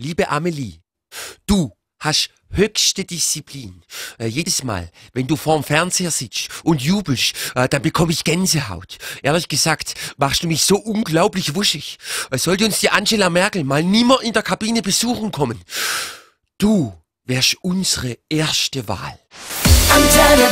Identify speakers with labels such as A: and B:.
A: Liebe Amelie, du hast höchste Disziplin. Äh, jedes Mal, wenn du vorm Fernseher sitzt und jubelst, äh, dann bekomme ich Gänsehaut. Ehrlich gesagt, machst du mich so unglaublich wuschig. Äh, sollte uns die Angela Merkel mal nimmer in der Kabine besuchen kommen. Du wärst unsere erste Wahl.
B: Antenne